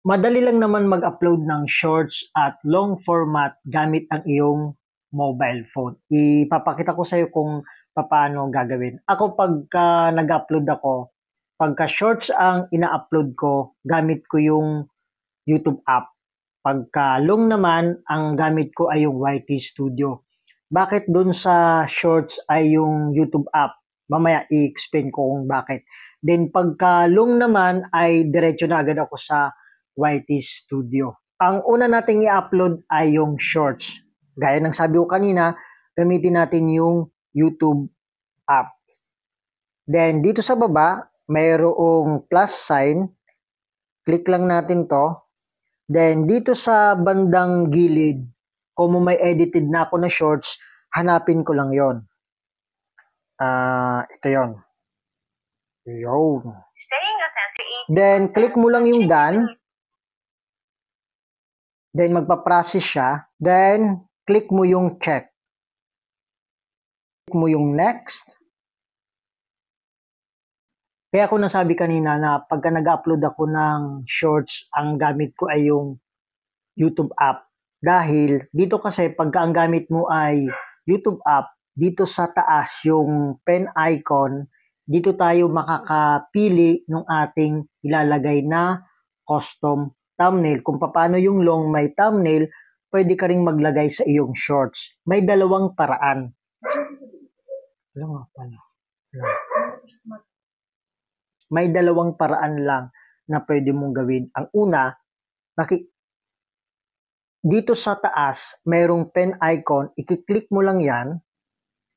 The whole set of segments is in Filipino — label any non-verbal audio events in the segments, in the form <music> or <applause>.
Madali lang naman mag-upload ng shorts at long format gamit ang iyong mobile phone. Ipapakita ko sa iyo kung paano gagawin. Ako pagka nag-upload ako, pagka shorts ang ina-upload ko, gamit ko yung YouTube app. Pagka long naman, ang gamit ko ay yung YT Studio. Bakit dun sa shorts ay yung YouTube app? Mamaya i-explain ko kung bakit. Then pagka long naman ay diretso na agad ako sa YT Studio. Ang una nating i-upload ay yung shorts. Gaya ng sabi ko kanina, gamitin natin yung YouTube app. Then dito sa baba, mayroong plus sign. Click lang natin to. Then dito sa bandang gilid, kung may edited na ako na shorts, hanapin ko lang yon. Ah, uh, ito yon. Yo. Then click mo lang yung done. Then magpa-process siya. Then click mo yung check. Click mo yung next. Kaya ako nasabi kanina na pagka nag-upload ako ng shorts, ang gamit ko ay yung YouTube app. Dahil dito kasi pagka ang gamit mo ay YouTube app, dito sa taas yung pen icon, dito tayo makakapili ng ating ilalagay na custom thumbnail. Kung paano yung long may thumbnail, pwede ka rin maglagay sa iyong shorts. May dalawang paraan. Wala nga pala. May dalawang paraan lang na pwede mong gawin. Ang una, naki dito sa taas, mayroong pen icon. Ikiklik mo lang yan.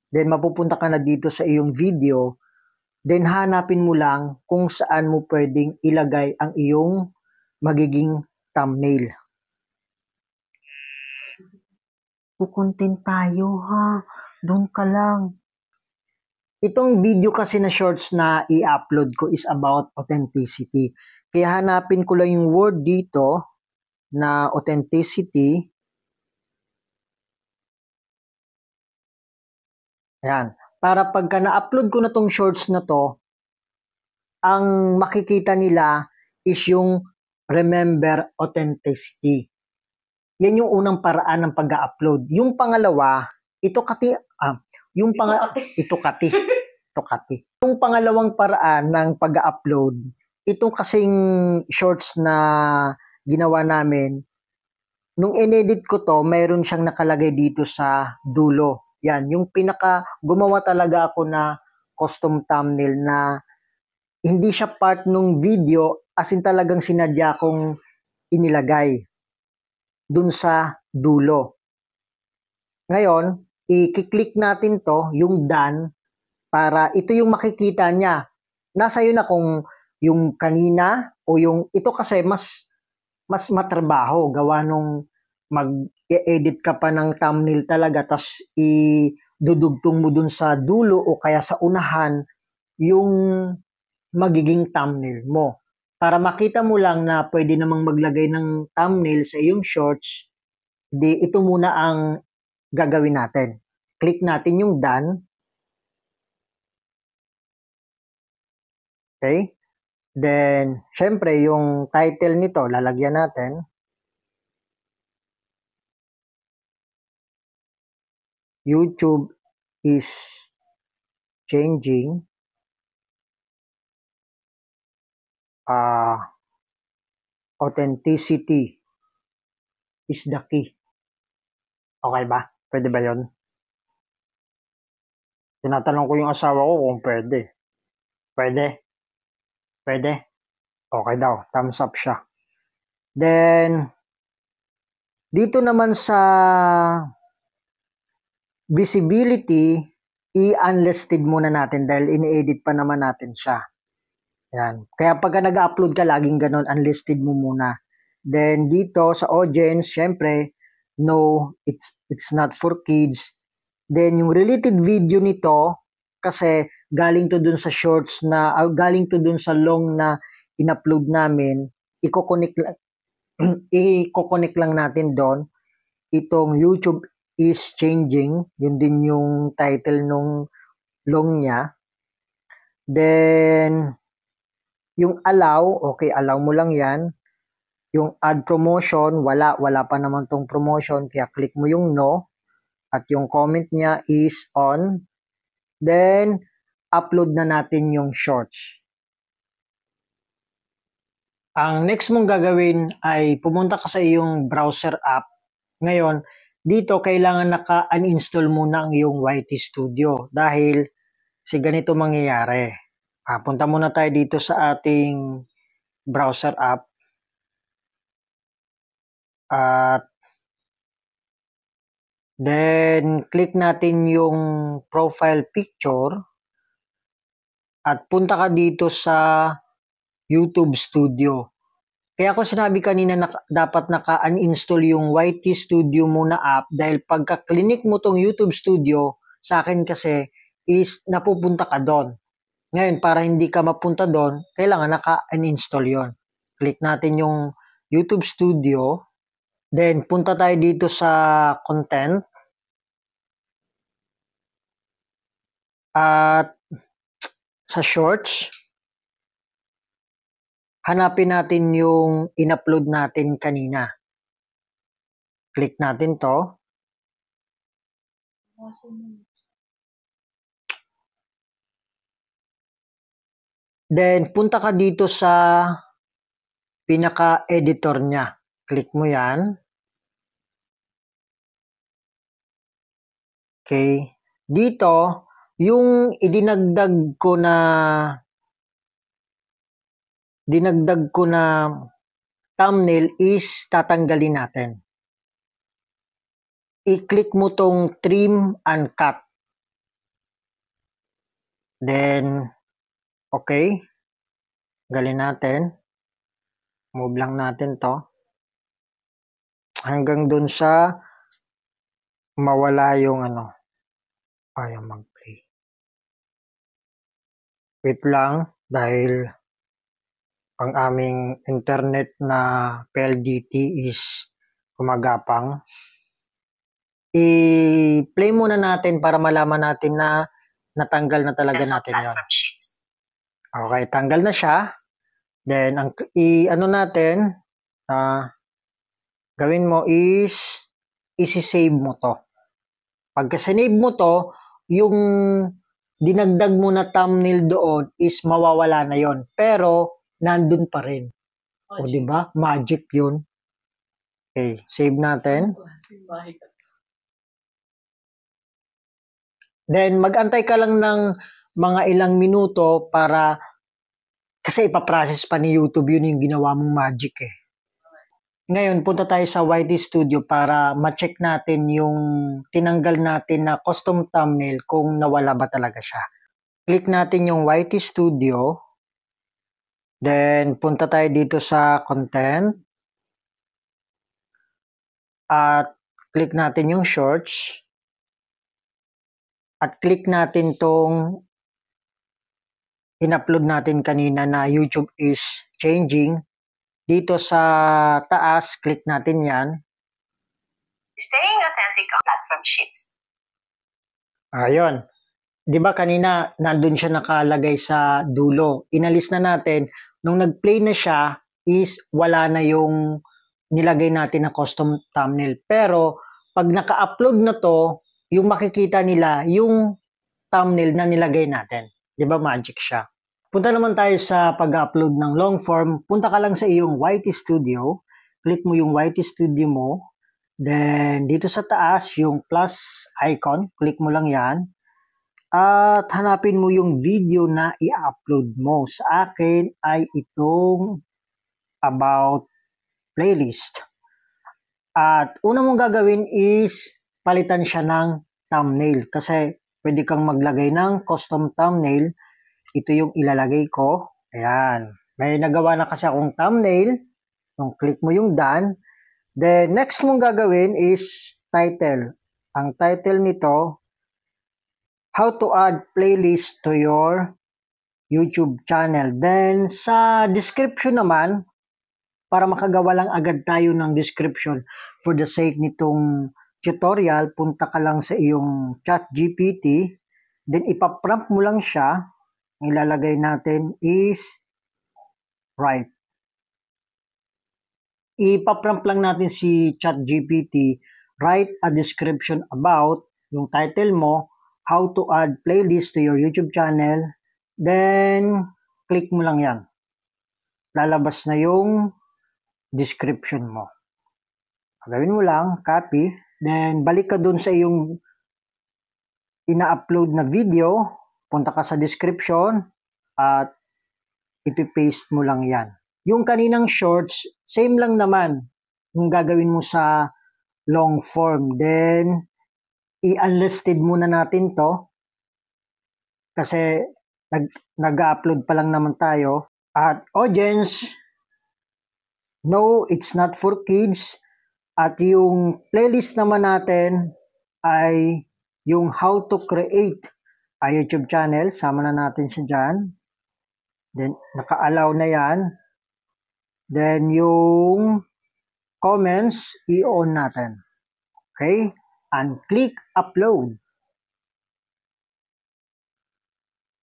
Then, mapupunta ka na dito sa iyong video. Then, hanapin mo lang kung saan mo pwedeng ilagay ang iyong magiging thumbnail. Kukuntin tayo ha. Doon ka lang. Itong video kasi na shorts na i-upload ko is about authenticity. Kaya hanapin ko lang yung word dito na authenticity. Ayan. Para pagka na-upload ko na tong shorts na to, ang makikita nila is yung remember authenticity. Yan yung unang paraan ng pag-upload. Yung pangalawa, ito kati, ah, yung pang <laughs> ito kati. ito kati. Yung pangalawang paraan ng pag-upload, itong kasing shorts na ginawa namin, nung inedit ko to, mayroon siyang nakalagay dito sa dulo. Yan, yung pinaka, gumawa talaga ako na custom thumbnail na hindi siya part nung video As in talagang sinadya kong inilagay dun sa dulo. Ngayon, i-click natin to, yung done, para ito yung makikita niya. Nasa yun na kung yung kanina o yung ito kasi mas mas matrabaho gawa nung mag-edit ka pa ng thumbnail talaga tapos idudugtong mo dun sa dulo o kaya sa unahan yung magiging thumbnail mo para makita mo lang na pwede namang maglagay ng thumbnail sa iyong shorts, di ito muna ang gagawin natin. Click natin yung done. Okay? Then, syempre, yung title nito, lalagyan natin. YouTube is changing uh, authenticity is the key. Okay ba? Pwede ba yon? Tinatanong ko yung asawa ko kung pwede. Pwede? Pwede? Okay daw. Thumbs up siya. Then, dito naman sa visibility, i-unlisted muna natin dahil ini-edit pa naman natin siya. Yan. Kaya pagka nag-upload ka, laging ganun, unlisted mo muna. Then dito sa audience, syempre, no, it's, it's not for kids. Then yung related video nito, kasi galing to dun sa shorts na, uh, galing to dun sa long na in-upload namin, i-connect <clears throat> i-connect lang natin doon. Itong YouTube is changing, yun din yung title nung long niya. Then, yung allow, okay, allow mo lang yan. Yung add promotion, wala, wala pa naman tong promotion, kaya click mo yung no. At yung comment niya is on. Then, upload na natin yung shorts. Ang next mong gagawin ay pumunta ka sa iyong browser app. Ngayon, dito kailangan naka-uninstall muna ang iyong YT Studio dahil si ganito mangyayari. Ah, punta muna tayo dito sa ating browser app. At then click natin yung profile picture at punta ka dito sa YouTube Studio. Kaya ako sinabi kanina na dapat naka-uninstall yung YT Studio muna app dahil pagka-clinic mo tong YouTube Studio, sa akin kasi is napupunta ka doon. Ngayon, para hindi ka mapunta doon, kailangan naka-uninstall yon. Click natin yung YouTube Studio. Then, punta tayo dito sa content. At sa shorts, hanapin natin yung in-upload natin kanina. Click natin to. Then, punta ka dito sa pinaka-editor niya. Click mo yan. Okay. Dito, yung idinagdag ko na dinagdag ko na thumbnail is tatanggalin natin. I-click mo tong trim and cut. Then, Okay. Galin natin. Move lang natin to. Hanggang dun sa mawala yung ano. Ayaw mag-play. Wait lang dahil ang aming internet na PLDT is kumagapang. I-play muna natin para malaman natin na natanggal na talaga natin yon. Okay, tanggal na siya. Then, ang, i, ano natin, uh, gawin mo is, i save mo to. Pagka save mo to, yung dinagdag mo na thumbnail doon is mawawala na yon Pero, nandun pa rin. Magic. O, di ba? Magic yun. Okay, save natin. Then, magantay ka lang ng mga ilang minuto para kasi ipaprocess pa ni YouTube yun yung ginawa mong magic eh. Ngayon, punta tayo sa YT Studio para ma-check natin yung tinanggal natin na custom thumbnail kung nawala ba talaga siya. Click natin yung YT Studio. Then, punta tayo dito sa content. At click natin yung shorts. At click natin tong in-upload natin kanina na YouTube is changing. Dito sa taas, click natin yan. Staying authentic on platform shifts. Ayun. Di ba kanina nandun siya nakalagay sa dulo. Inalis na natin. Nung nag-play na siya, is wala na yung nilagay natin na custom thumbnail. Pero pag naka-upload na to, yung makikita nila, yung thumbnail na nilagay natin. Di ba magic siya? Punta naman tayo sa pag-upload ng long form. Punta ka lang sa iyong YT Studio. Click mo yung YT Studio mo. Then, dito sa taas, yung plus icon. Click mo lang yan. At hanapin mo yung video na i-upload mo. Sa akin ay itong about playlist. At una mong gagawin is palitan siya ng thumbnail kasi pwede kang maglagay ng custom thumbnail. Ito yung ilalagay ko. Ayan. May nagawa na kasi akong thumbnail. Yung click mo yung done. Then, next mong gagawin is title. Ang title nito, How to add playlist to your YouTube channel. Then, sa description naman, para makagawa lang agad tayo ng description for the sake nitong tutorial, punta ka lang sa iyong chat GPT, then ipaprompt mo lang siya, ilalagay natin is right. Ipaprompt lang natin si chat GPT, write a description about yung title mo, how to add playlist to your YouTube channel, then click mo lang yan. Lalabas na yung description mo. Gawin mo lang, copy, Then, balik ka dun sa iyong ina-upload na video, punta ka sa description at ipipaste mo lang yan. Yung kaninang shorts, same lang naman yung gagawin mo sa long form. Then, i-unlisted muna natin to kasi nag, nag-upload pa lang naman tayo. At audience, no, it's not for kids at yung playlist naman natin ay yung how to create a YouTube channel. Sama na natin siya dyan. Then, naka-allow na yan. Then, yung comments, i-on natin. Okay? And click upload.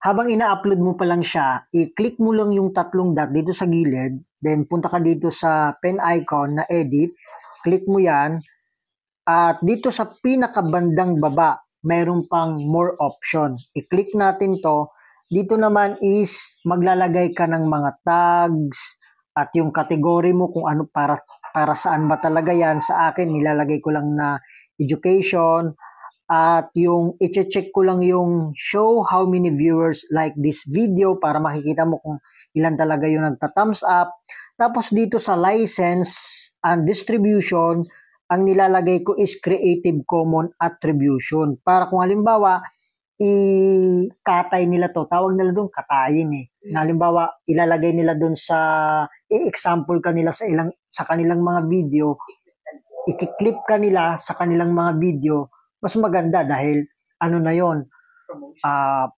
Habang ina-upload mo pa lang siya, i-click mo lang yung tatlong dot dito sa gilid Then, punta ka dito sa pen icon na edit. Click mo yan. At dito sa pinakabandang baba, mayroon pang more option. I-click natin to. Dito naman is maglalagay ka ng mga tags at yung category mo kung ano para para saan ba talaga yan. Sa akin, nilalagay ko lang na education at yung i-check ko lang yung show how many viewers like this video para makikita mo kung ilan talaga yung nagta-thumbs up. Tapos dito sa license and distribution, ang nilalagay ko is Creative Common Attribution. Para kung halimbawa, ikatay nila to, tawag nila doon katayin eh. Na mm. halimbawa, ilalagay nila doon sa, i-example kanila sa, ilang, sa kanilang mga video, i-clip kanila sa kanilang mga video, mas maganda dahil ano na yon uh, ah,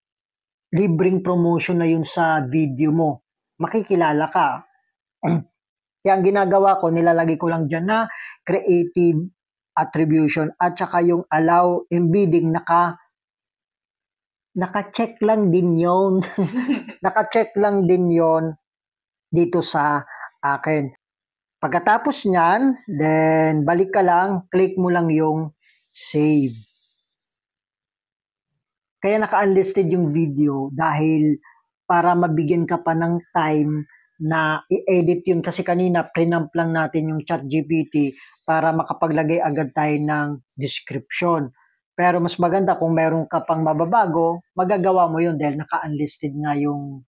libreng promotion na yun sa video mo. Makikilala ka. <clears throat> Kaya ang ginagawa ko, nilalagay ko lang dyan na creative attribution at saka yung allow embedding naka naka-check lang din yon <laughs> naka-check lang din yon dito sa akin pagkatapos niyan then balik ka lang click mo lang yung save kaya naka-unlisted yung video dahil para mabigyan ka pa ng time na i-edit yun kasi kanina prinamp lang natin yung chat GPT para makapaglagay agad tayo ng description. Pero mas maganda kung meron ka pang mababago, magagawa mo yun dahil naka-unlisted nga yung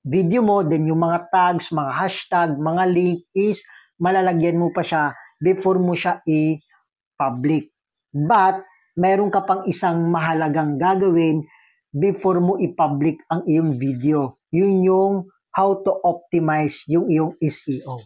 video mo, then yung mga tags, mga hashtag, mga link is malalagyan mo pa siya before mo siya i-public. But meron ka pang isang mahalagang gagawin before mo i-public ang iyong video. Yun yung how to optimize yung iyong SEO.